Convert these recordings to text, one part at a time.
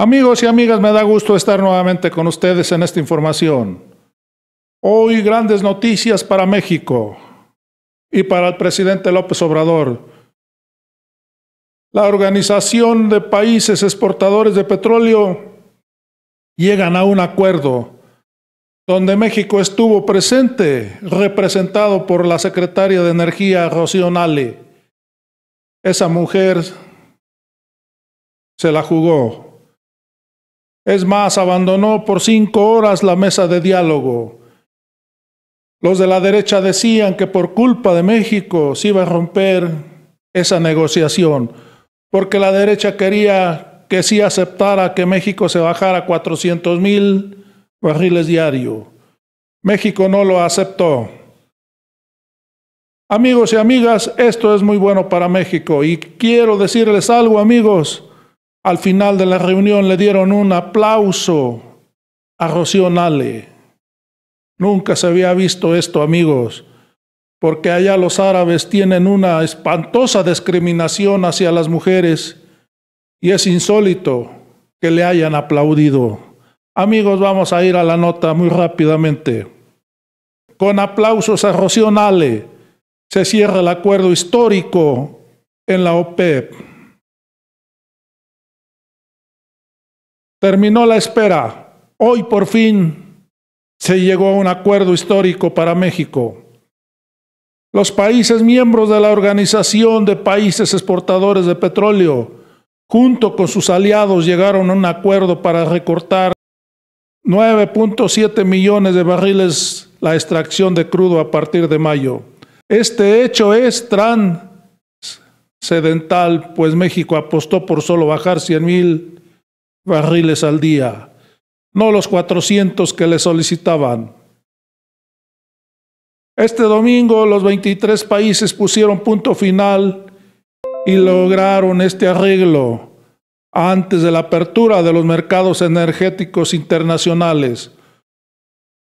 Amigos y amigas, me da gusto estar nuevamente con ustedes en esta información. Hoy grandes noticias para México y para el presidente López Obrador. La Organización de Países Exportadores de Petróleo llegan a un acuerdo donde México estuvo presente, representado por la secretaria de Energía, Rocío Nale. Esa mujer se la jugó es más, abandonó por cinco horas la mesa de diálogo. Los de la derecha decían que por culpa de México se iba a romper esa negociación, porque la derecha quería que sí aceptara que México se bajara 400 mil barriles diario. México no lo aceptó. Amigos y amigas, esto es muy bueno para México y quiero decirles algo, amigos. Al final de la reunión le dieron un aplauso a Rocío Nunca se había visto esto, amigos, porque allá los árabes tienen una espantosa discriminación hacia las mujeres y es insólito que le hayan aplaudido. Amigos, vamos a ir a la nota muy rápidamente. Con aplausos a Rocío se cierra el acuerdo histórico en la OPEP. E Terminó la espera. Hoy por fin se llegó a un acuerdo histórico para México. Los países miembros de la Organización de Países Exportadores de Petróleo, junto con sus aliados, llegaron a un acuerdo para recortar 9.7 millones de barriles la extracción de crudo a partir de mayo. Este hecho es transcedental, pues México apostó por solo bajar 100 mil barriles al día, no los 400 que le solicitaban. Este domingo los 23 países pusieron punto final y lograron este arreglo antes de la apertura de los mercados energéticos internacionales.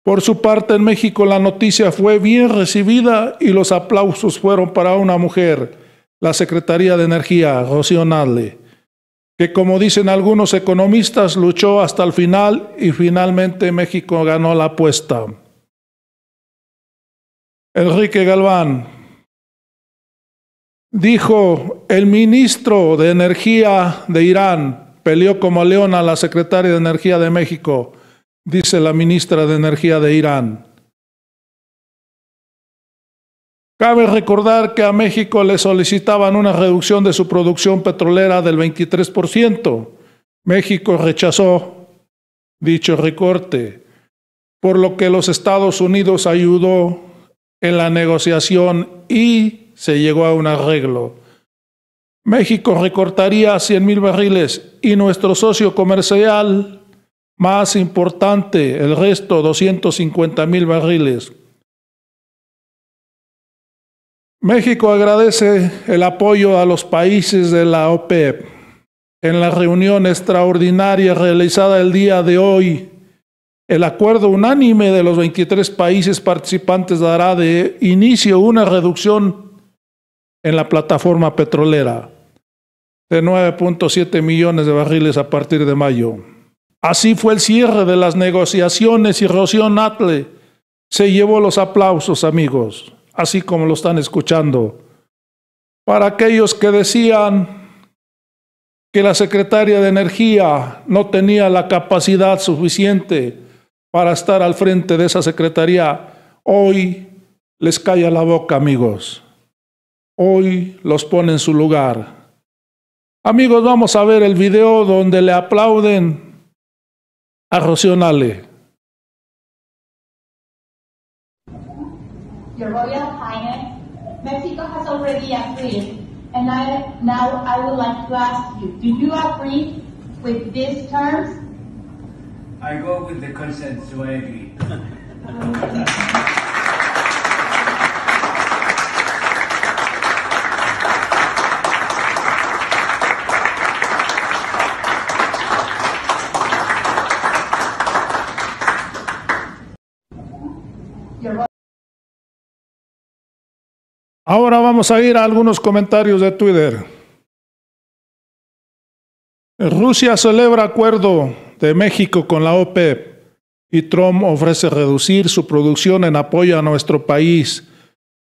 Por su parte, en México la noticia fue bien recibida y los aplausos fueron para una mujer, la Secretaría de Energía, Rocío Nadle que como dicen algunos economistas, luchó hasta el final y finalmente México ganó la apuesta. Enrique Galván dijo, el ministro de Energía de Irán peleó como león a la secretaria de Energía de México, dice la ministra de Energía de Irán. Cabe recordar que a México le solicitaban una reducción de su producción petrolera del 23%. México rechazó dicho recorte, por lo que los Estados Unidos ayudó en la negociación y se llegó a un arreglo. México recortaría 100 mil barriles y nuestro socio comercial más importante, el resto 250 mil barriles. México agradece el apoyo a los países de la OPEP. E en la reunión extraordinaria realizada el día de hoy, el acuerdo unánime de los 23 países participantes dará de inicio una reducción en la plataforma petrolera de 9.7 millones de barriles a partir de mayo. Así fue el cierre de las negociaciones y Rocío Natle se llevó los aplausos, amigos así como lo están escuchando. Para aquellos que decían que la secretaria de Energía no tenía la capacidad suficiente para estar al frente de esa secretaría, hoy les calla la boca, amigos. Hoy los pone en su lugar. Amigos, vamos a ver el video donde le aplauden a Rocío Nale. your royal highness, Mexico has already agreed, and I, now I would like to ask you, do you agree with these terms? I go with the consent, so I agree. Ahora vamos a ir a algunos comentarios de Twitter. Rusia celebra acuerdo de México con la OPEP y Trump ofrece reducir su producción en apoyo a nuestro país.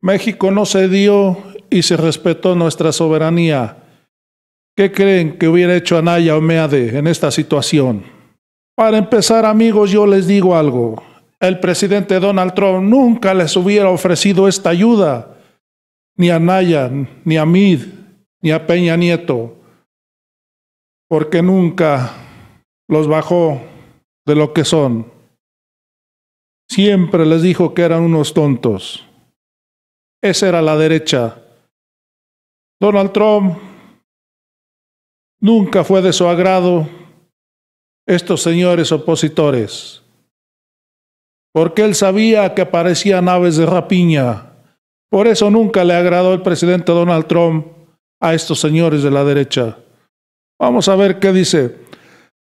México no cedió y se respetó nuestra soberanía. ¿Qué creen que hubiera hecho Anaya Omeade en esta situación? Para empezar, amigos, yo les digo algo. El presidente Donald Trump nunca les hubiera ofrecido esta ayuda ni a Naya, ni a Mid, ni a Peña Nieto, porque nunca los bajó de lo que son. Siempre les dijo que eran unos tontos. Esa era la derecha. Donald Trump nunca fue de su agrado estos señores opositores, porque él sabía que parecían aves de rapiña por eso nunca le agradó el presidente Donald Trump a estos señores de la derecha. Vamos a ver qué dice.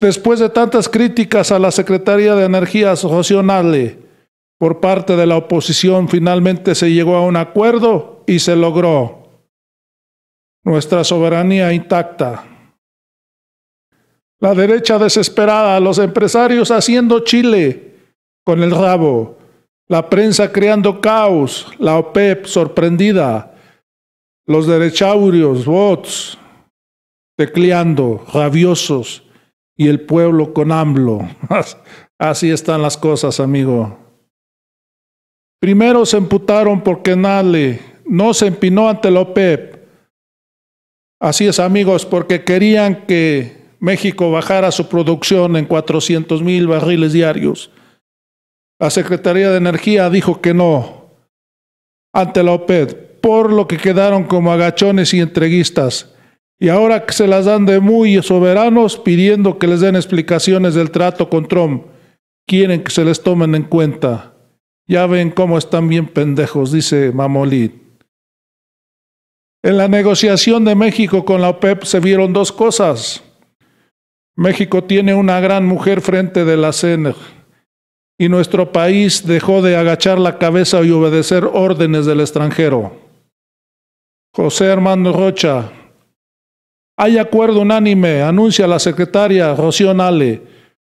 Después de tantas críticas a la Secretaría de Energía Asociacional por parte de la oposición, finalmente se llegó a un acuerdo y se logró nuestra soberanía intacta. La derecha desesperada, los empresarios haciendo Chile con el rabo. La prensa creando caos, la OPEP e sorprendida, los derechaurios, bots, tecleando, rabiosos, y el pueblo con AMLO. Así están las cosas, amigo. Primero se emputaron porque Nale no se empinó ante la OPEP. E Así es, amigos, porque querían que México bajara su producción en 400 mil barriles diarios. La Secretaría de Energía dijo que no ante la OPEP, por lo que quedaron como agachones y entreguistas. Y ahora que se las dan de muy soberanos pidiendo que les den explicaciones del trato con Trump, quieren que se les tomen en cuenta. Ya ven cómo están bien pendejos, dice Mamolit. En la negociación de México con la OPEP se vieron dos cosas. México tiene una gran mujer frente de la CENER y nuestro país dejó de agachar la cabeza y obedecer órdenes del extranjero. José Hermano Rocha, hay acuerdo unánime, anuncia la secretaria Rocío Nale.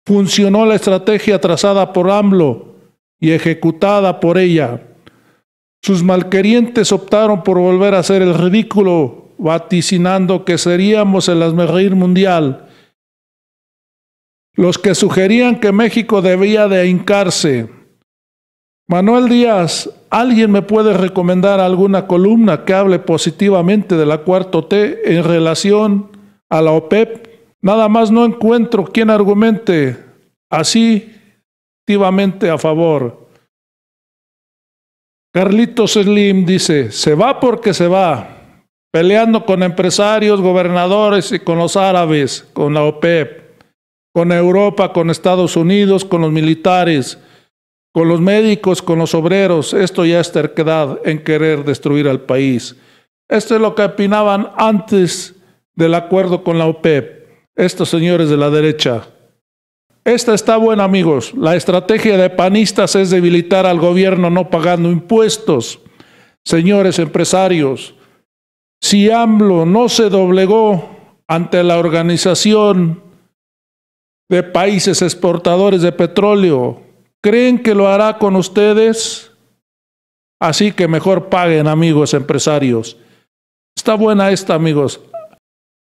Funcionó la estrategia trazada por AMLO y ejecutada por ella. Sus malquerientes optaron por volver a hacer el ridículo, vaticinando que seríamos el asmerreír mundial los que sugerían que México debía de hincarse. Manuel Díaz, ¿alguien me puede recomendar alguna columna que hable positivamente de la cuarto T en relación a la OPEP? E Nada más no encuentro quien argumente así activamente a favor. Carlitos Slim dice, se va porque se va, peleando con empresarios, gobernadores y con los árabes, con la OPEP. E con Europa, con Estados Unidos, con los militares, con los médicos, con los obreros. Esto ya es terquedad en querer destruir al país. Esto es lo que opinaban antes del acuerdo con la OPEP, estos señores de la derecha. Esta está buena, amigos. La estrategia de panistas es debilitar al gobierno no pagando impuestos. Señores empresarios, si AMLO no se doblegó ante la organización de países exportadores de petróleo. ¿Creen que lo hará con ustedes? Así que mejor paguen, amigos empresarios. Está buena esta, amigos.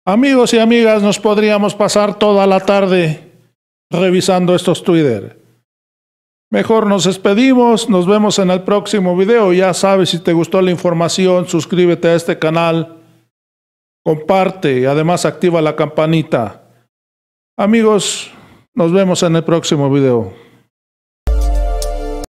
Amigos y amigas, nos podríamos pasar toda la tarde revisando estos Twitter. Mejor nos despedimos, nos vemos en el próximo video. Ya sabes, si te gustó la información, suscríbete a este canal, comparte y además activa la campanita. Amigos, nos vemos en el próximo video.